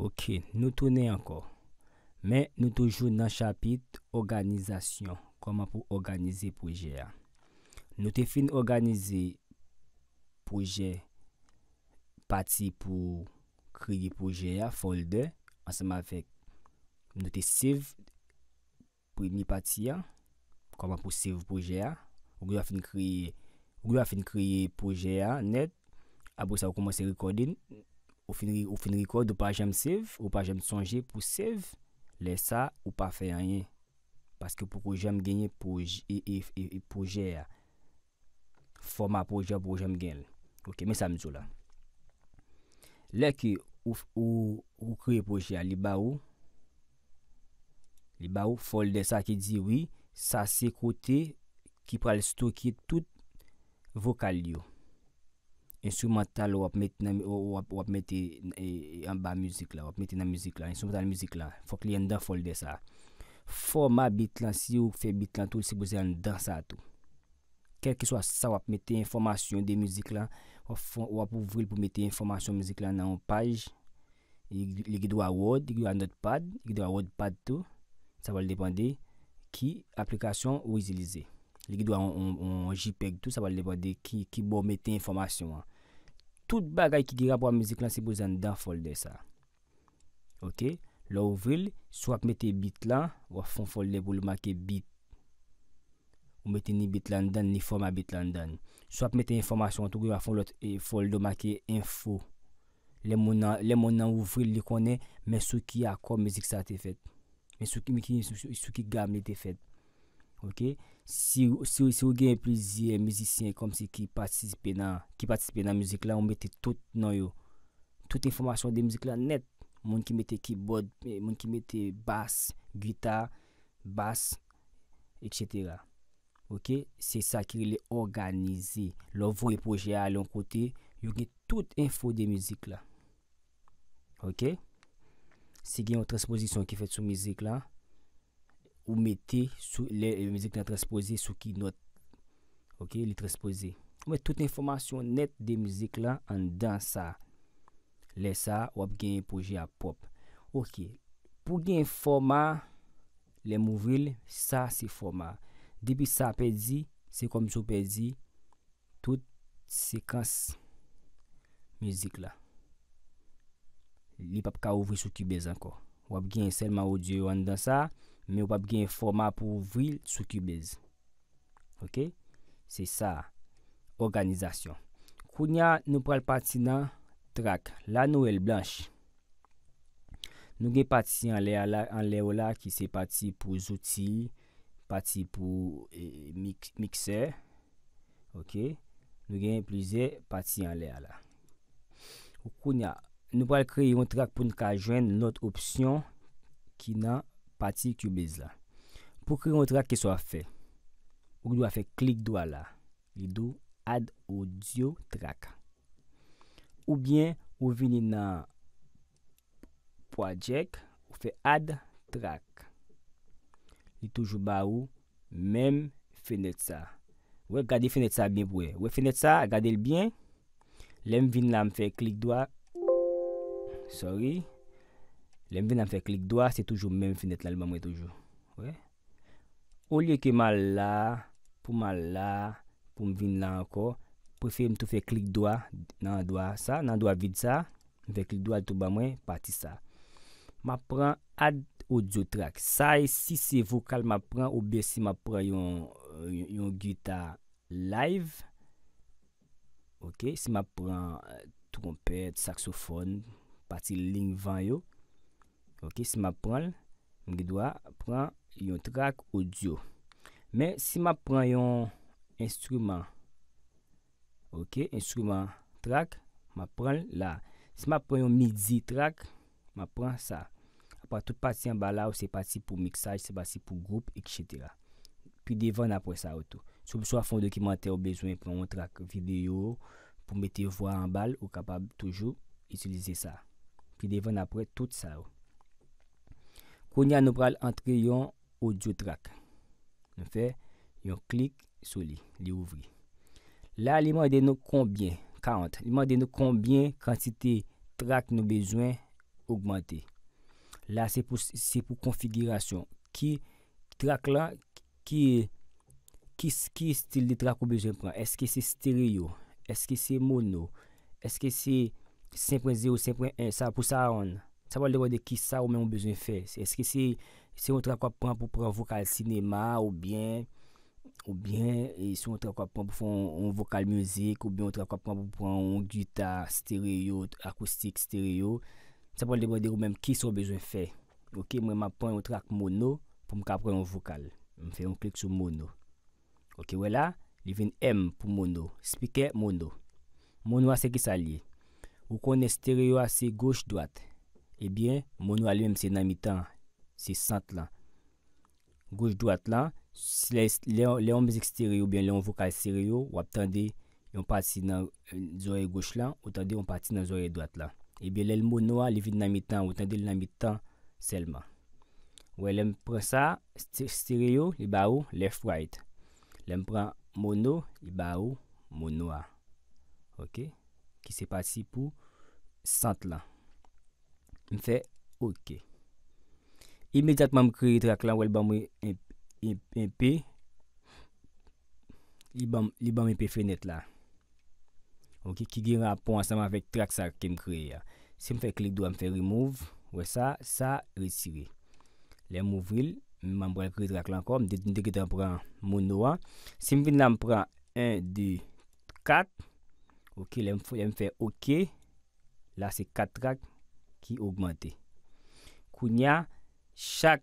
Ok, nou toune anko. Men nou toujou nan chapit organizasyon. Koman pou organize proje a? Nou te fin organize proje pati pou kriye proje a, folder. Anseman fek nou te save premi pati a. Koman pou save proje a? Nou te fin kriye proje a net. Abou sa ou komanse rekodin. Ou fin rekord ou pa jenm save ou pa jenm sonje pou save le sa ou pa fè anye. Paske pou e, e, e, pou jenm genye pou jenm fòma pou jenm genye. Ok, mè sa mzou la. Le ki ou kre pou jenm li ba ou. Li ba ou fol de sa ki di oui sa se kote ki pral stokye tout vokal yo. instrumental wap mette e, e, an ba musik la wap mette nan musik la instrumental musik la fok li yon dan fol de sa foma bit lan si ou fe bit lan tou se boze yon dan sa tou kel ki swa sa wap mette informasyon de musik la wap ouvril pou mette informasyon musik la nan an page li gidwa word, li gidwa notepad li gidwa wordpad tou sa wale depande ki aplikasyon ou izilize li gidwa jpeg tou sa wale depande ki bo mette informasyon an Toute bagay ki gira pou an mizik lan se pou zan dan folde sa. Ok. Lo ouvril. Swap mette bit lan. Wafon folde pou lomake bit. Ou mette ni bit lan dan ni forma bit lan dan. Swap mette informasyon. Wafon lote eh, folde ou make info. Le moun nan ouvril li konen. Men sou ki akon mizik sa te fet. Men sou ki gam li te fet. Ok, si ou gen plizi mizisyen kom se ki patisipe nan mizik la, ou mette tout nan yo. Tout informasyon de mizik la net. Moun ki mette keyboard, eh, moun ki mette bas, gita, bas, etc. Ok, se sa ki li organize lor vre proje a lon kote, yo gen tout info de mizik la. Ok, se gen yon transposisyon ki fet sou mizik la, Ou mette sou le mizik la trasposye sou ki note. Ok, li trasposye. Ou mette tout informasyon net de mizik la an dan sa. Le sa wap genye pouje apop. Ok, pou genye foma le movil, sa si foma. Depi sa pe di, se kom sou pe di, tout se kans mizik la. Li pap ka ouve sou ki bez anko. Wap gen selman ou diyo an dan sa. Me wap gen forma pou vril sou kibiz. Ok. Se sa. Organizasyon. Koun ya nou pral pati nan trak. La nou el blanshi. Nou gen pati an leo la ki se pati pou zouti. Pati pou e, mikser. Ok. Nou gen plize pati an leo la. Koun ya. Nou pral kreye yon trak pou nou ka jwen not opsyon ki nan pati kyou bez la. Po kreye yon trak ki so a fe, ou kdo a fe klik do a la, li do add audio trak. Ou bien, ou vini nan project, ou fe add trak. Li toujou ba ou, mem fenet sa. Ou e gade fenet sa bin bwe. Ou e fenet sa, gade l biyen, lem vin nan fe klik do a, Sorry, lè m vè nan fè klik dwa, se toujou men finèt lè lè m wè toujou. Ou lè ke m al la, pou m al la, pou m vin la anko, pou fè m tou fè klik dwa nan dwa sa, nan dwa vid sa, m fè klik dwa lè tou bè m wè, pati sa. Ma pran ad audio track. Sa e si se vokal ma pran, ou be si ma pran yon gita live. Ok, si ma pran trompet, saksofon, Pati ling van yo. Ok. Si ma pran. Mge doa. Pran yon track audio. Men si ma pran yon instrument. Ok. Instrument track. Ma pran la. Si ma pran yon midi track. Ma pran sa. Apar tout pati yon bala ou se pati pou miksaj. Se pati pou group. Etc. Pi devan apre sa ou tou. Sou mso a foun dokimante ou bezwen. Pran yon track video. Pou meti yon vwa an bal. Ou kapab toujou. Itilize sa. ki devan apre tout sa ou. Koun ya nou pral antre yon audio track. Nou fè, yon klik sou li. Li ouvri. La, li mwade nou konbyen, 40. Li mwade nou konbyen kansite track nou bezwen augmente. La, se pou konfigurasyon. Ki track la, ki ki stil de track ou bezwen pran? Eske se stereo? Eske se mono? Eske se 5.0, 5.1, sa pou sa an. Sa pou al dewa de ki sa ou men ou bezwen fe. Eske se, se ou trak wap pran pou pran vokal sinema ou bien, ou bien, se ou trak wap pran pou pran vokal muzik, ou bien, ou trak wap pran pou pran gita, stereo, akoustik, stereo. Sa pou al dewa de wap men ki sa ou bezwen fe. Ok, mwen ma pran ou trak mono pou mka pran vokal. Mwen fe yon klik sou mono. Ok, wè la, li ven M pou mono. Spike, mono. Mono a se ki sa liye. Ou kon estereyo a se gouche-douate. Ebyen, mounou a li mse nan mitan. Se sant lan. Gouche-douate lan. Le ombes ekstereyo, ben le ombokal estereyo, wap tande yon pati nan zoye gouche lan ou tande yon pati nan zoye douate lan. Ebyen, le mounou a li vide nan mitan ou tande yon nan mitan selman. Ou e lem pre sa, estereyo li ba ou left-right. Lem pre mounou li ba ou mounou a. Ah. Ok? ki se pasi pou sant lan. M fe ok. Imediatman m kri trak lan, wèl ban m wè impi, li ban m ipi fenet lan. Ok, ki gir apon ansanman wèk trak sa kèm kri ya. Se m fe klik dou wèm fe remove, wè sa, sa, resiri. Lèm ouvril, m ban m wèl kri trak lan kon, m dekid an pran moun wè. Se m vin nan pran 1, 2, 4, Ok, lèm fò lèm fè ok La se kat trak ki augmente Kou nya Chak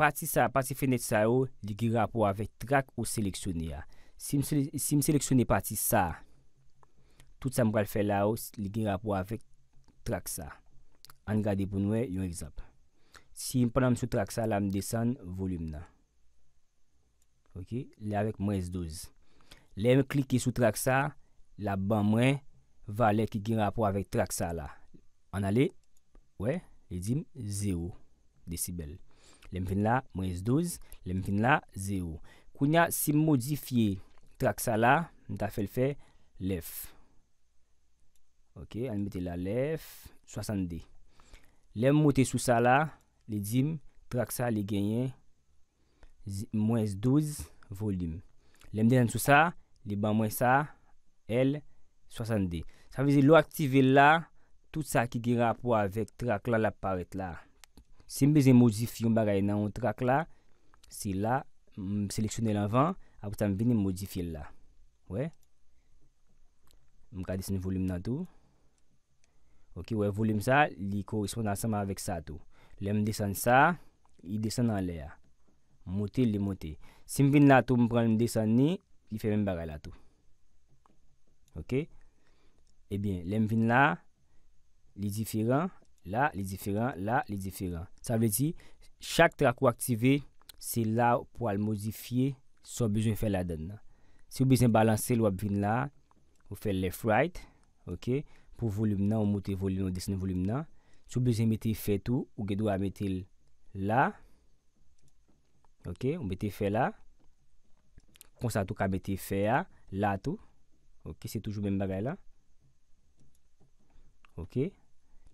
pati sa, pati fenet sa yo Li gira pou avèk trak ou seleksyoni ya Si m seleksyoni pati sa Tout sa m pral fè la yo Li gira pou avèk trak sa An gade pou nouè e, yon ekzap Si m pranam sou trak sa La m desen volum na Ok, lè avèk m res doz Lèm klike sou trak sa la ban mwen va le ki gen rapor avèk trak sa la. An ale, we, le dim 0 decibel. Lem fin la, mwen es 12, lem fin la, 0. Kou nya si modifiye trak sa la, mta fel fe, lef. Ok, an mette la lef, 60. Lem motè sou sa la, le dim trak sa li genye, mwen es 12, volim. Lem den sou sa, li ban mwen sa, 0. L, 60. Sa vize lou aktive la, tout sa ki gira pou avèk trak la la paret la. Si mbeze modifi yon bagay nan yon trak la, si la, m seleksyonel avan, apoutan m vini modifi la. Ouè? M ka deseni volim nan tou. Ouè, volim sa, li korespondan seman avèk sa tou. Le m desen sa, li desen nan le ya. Mote, li mote. Si m vini natou m pran m desen ni, li fèm m bagay la tou. Ebyen, lem vin la, li di fi ran, la, li di fi ran, la, li di fi ran. Sa vezi, chak tra ko aktive, se la pou al modifiye, so bezwen fe la den. Se ou bezwen balanse l wap vin la, ou fe left right, ok, pou volum nan, ou moti volum nan, ou desni volum nan. Se ou bezwen meti fe tou, ou ge do a meti la, ok, ou meti fe la, konsa tou ka meti fe a, la tou. Ok, se toujou men bagay la Ok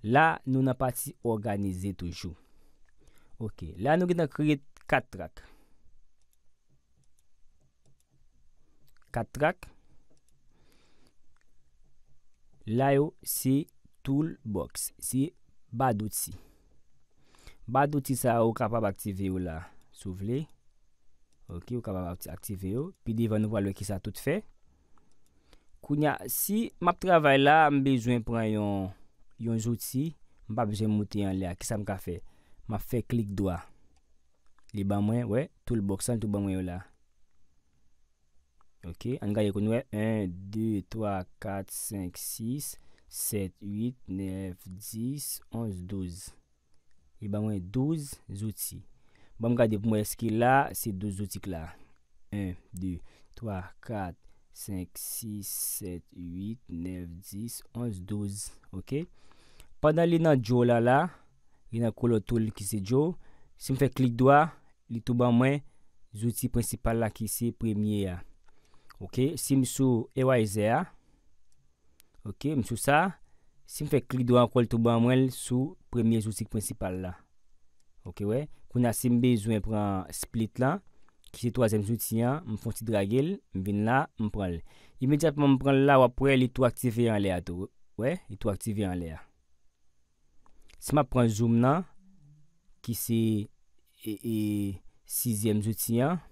La nou na pati organize toujou Ok, la nou gen a kriyat Katrak Katrak La yo se Toolbox, se badouti Badouti sa Ou kapab aktive yo la Sou vle Ok, ou kapab aktive yo Pi di van nou valwe ki sa tout fe Ok Koun ya, si map travay la, m bezwen pran yon, yon zouti, m pa bezwen mouti yon la. Ki sa m ka fe? Map fe klik dwa. Li ba mwen, we, tout l boksan, tout ba mwen yo la. Ok, an gade kon we, 1, 2, 3, 4, 5, 6, 7, 8, 9, 10, 11, 12. Li ba mwen 12 zouti. Bon gade pou m weske la, se 12 zouti k la. 1, 2, 3, 4. 5, 6, 7, 8, 9, 10, 11, 12 Ok Pendan li nan djou la la Li nan kou loutou li ki se djou Si m fek li dwa Li tou ban mwen Zouti prinsipal la ki se premye a Ok Si m sou EYZ a Ok M sou sa Si m fek li dwa kou loutou ban mwen Sou premye zouti prinsipal la Ok we Kou nasim bezwen pran split la ki se 3èm zoutiyan, m fonsi dragil, m vin la, m pren l. Imediatman m pren l la, w apre li tou aktive an le a tou. We, li tou aktive an le a. Se ma pren zoom nan, ki se 6èm e, e, zoutiyan,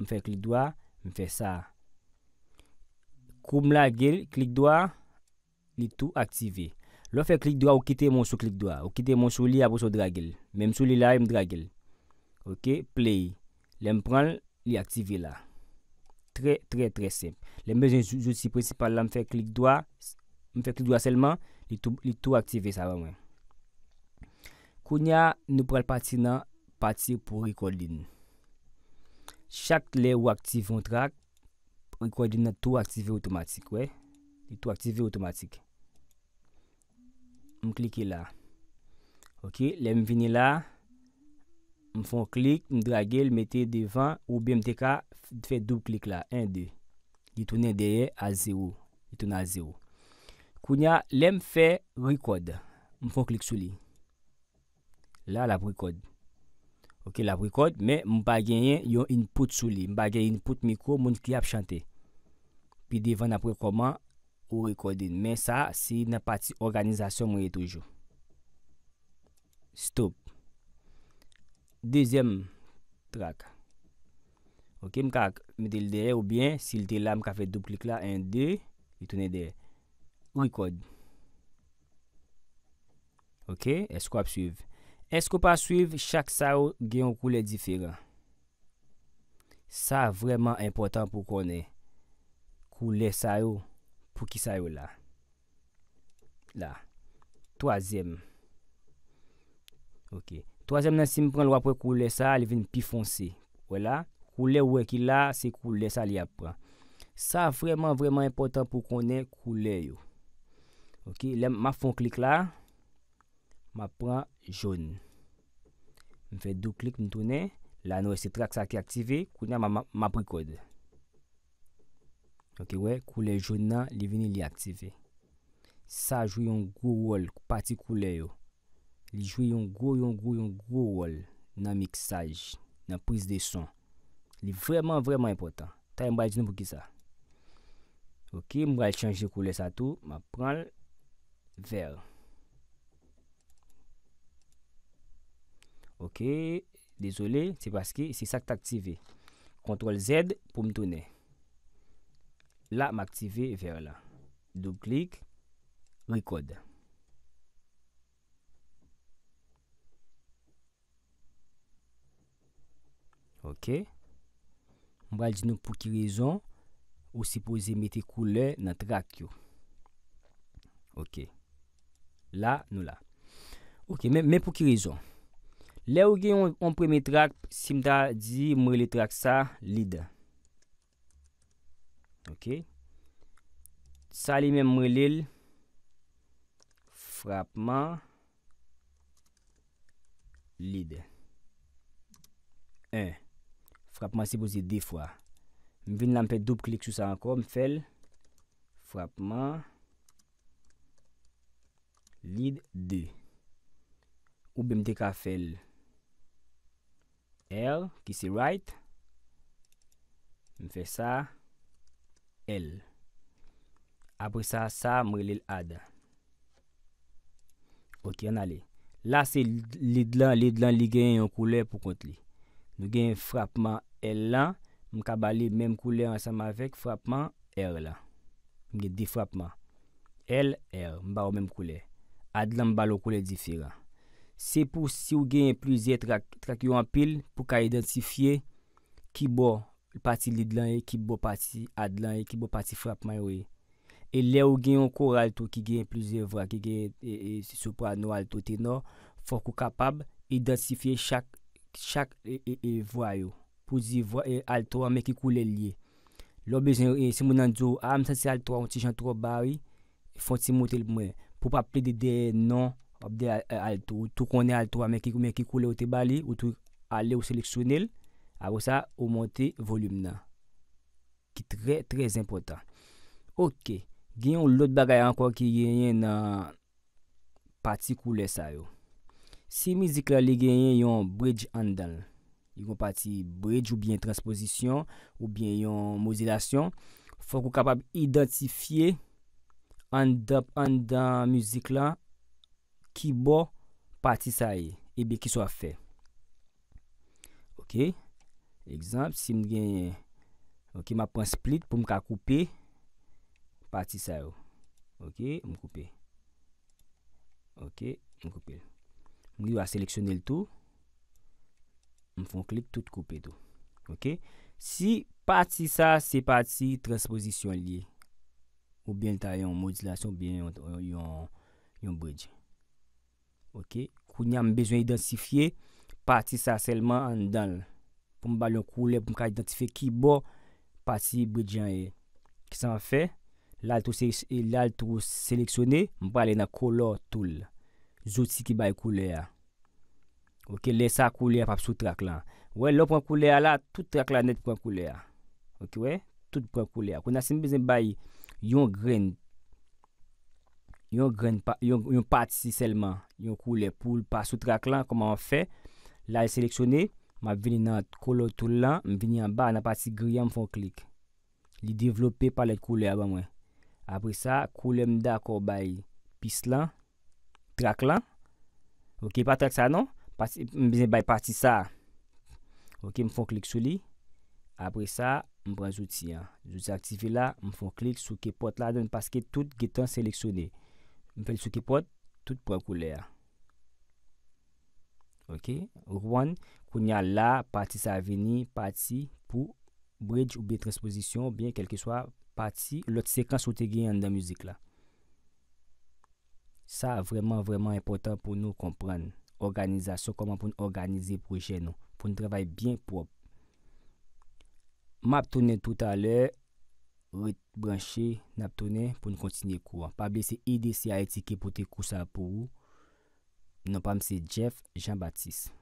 m fè kli doa, m fè sa. Kou m la gel, klik doa, li tou aktive. Lo fè klik doa, w kite m sou klik doa. W kite m sou li apou sou dragil. Men m sou li la, m dragil. Ok, play. Le m pren l, li aktive la. Tre, tre, tre sep. Le meje jousi prinsipal la, m fek klik doa, m fek klik doa selman, li tou aktive sa vwa. Kounya, nou pral pati nan, pati pou rekodin. Chak le ou aktive vwan trak, rekodin nan tou aktive otomatik we. Li tou aktive otomatik. M klike la. Ok, le m vini la. M foun klik, m dragel, meti devan, ou bè m deka, fè dub klik la. 1, 2. Y tounen deye a 0. Y tounen a 0. Kounya, lè m fè rekode. M foun klik sou li. La, la v rekode. Ok, la v rekode, m bagenye yon input sou li. M bagenye input mikro, moun ki ap chante. Pi devan ap rekoman, ou rekode. Men sa, si nan pati organizasyon mwen yon toujou. Stop. Dezyem, trak. Ok, mkak, mte l deye ou bien, si l deye la m ka fe double klik la, 1, 2, yi tounen deye. Ou yi kod? Ok, esko ap suyve? Esko pa suyve chak sa yo gen yon koule diferan? Sa vreman important pou konen. Koule sa yo pou ki sa yo la. La. Toazem. Ok. Ok. Troazèm nan si mi pren l wapre koule sa, li ven pi fonse. Wè la, koule wè ki la, se koule sa li apren. Sa vreman vreman impotant pou konen koule yo. Ok, le ma fon klik la. Ma pren joun. Mi fe dou klik mi tonen. La nou se trak sa ki aktive, koule na ma prikode. Ok wè, koule joun nan, li ven li aktive. Sa jou yon gwo wol, pati koule yo. Li jwe yon gwo yon gwo yon gwo wol nan miksaj, nan pris de son. Li vreman vreman impotant. Ta yon bwa di nou pou ki sa. Ok, mwa al chanje koule sa tou. Ma pran l, ver. Ok, dizole, se baske, se sa ki ta aktive. Kontrol Z pou m tonne. La, ma aktive, ver la. Doub klik, rekode. Mwal di nou pou ki rezon Ou si pou zi meti koule Nan trak yo Ok La nou la Ok, men pou ki rezon Le ou gen yon preme trak Simta di mrele trak sa Lide Ok Sa li men mrele Frapman Lide E Frapman se bozi de fwa. Mwen ven la mpe dub klik sou sa anko. Mwen fel. Frapman. Lid de. Ou be mde ka fel. R. Ki se right. Mwen fe sa. L. Apre sa sa mwen li l ada. Ok an ale. La se lid lan. Lid lan li gen yon koule pou kont li. Mwen gen frapman. L la, mkabali menm koule ansam avek frapman R la. Mge di frapman. L, R, mba ou menm koule. Ad lan mba lou koule difira. Se pou si ou gen yon plize trak yon pil pou ka identifiye ki bo pati lid lan e, ki bo pati ad lan e, ki bo pati frapman we. E le ou gen yon kor alto ki gen plize vwa ki gen e, e, soupwa nou alto tenor, fok ou kapab identifiye chak e, vwa yo. pou zi vwa e eh, alto a me ki koule liye. Lo bezen yo eh, e, se moun nan dzo, a, ah, msansi alto a, msansi jantro bawe, fon ti motel mwen. Pou pa ple de de non, ap de eh, alto, ou tou konen alto a me ki koule ou te bale, ou tou ale ou seleksyonel, avou sa, ou monti volume nan. Ki tre, tre impotant. Ok, genyon lout bagay anko ki genyen nan pati koule sa yo. Si mizik la li genyen yon bridge handle, yon pati bridge ou bien transposisyon ou bien yon modilasyon fok ou kapab identifiye an dop an dan muzik la ki bo pati sa e ebe ki so a fe ok ekzamp si m gen ok ma pon split pou m ka koupe pati sa e ok m koupe ok m koupe m gen do a seleksyonne l tou M foun klip tout koupè tou. Ok. Si pati sa se pati transposisyon li. Ou bien ta yon modilasyon, bien yon brej. Ok. Koun yon m bezwen identifiye, pati sa selman an dan. Pou m bale yon koule pou m ka identifiye ki bo pati brej yon e. Ki san fe, lal tou seleksyone, m bale yon kolor toul. Zot si ki bay koule ya. Ok, lè sa koule a pap sou traklan. Wè, lò pou an koule a la, tout traklan net pou an koule a. Ok, wè, tout pou an koule a. Kou nasi mbezen bay yon gren, yon gren, yon pat si selman, yon koule. Poul pas sou traklan, kouman wè fè. La yon e seleksyonè, mwen vini nan kolotou lan, mwen vini an ba, nan pat si griyan mwen fon klik. Li devlopè palet koule a ba mwen. Apre sa, koule mda kor bay pis lan, traklan. Ok, pat traklan non? nan. Mbezè bay pati sa. Ok, mfo klik sou li. Apre sa, mbran zouti. Zouti aktive la, mfo klik sou ke pot la don. Paske tout getan seleksyonè. Mfel sou ke pot, tout pran koule ya. Ok, one, koun ya la, pati sa veni, pati pou bridge ou bie transposisyon, bie kelke swa, pati lot sekans ou te gen yon dan muzik la. Sa, vreman, vreman, impotant pou nou kompran. Organizasyon koman pou nou organize projè nou. Poun nou travay bien prop. M ap tounen tout alè. Ou et branche nap tounen pou nou kontine kou an. Pabli se IDCIT ki pote kousa pou ou. Nou pam se Jeff Jean-Baptiste.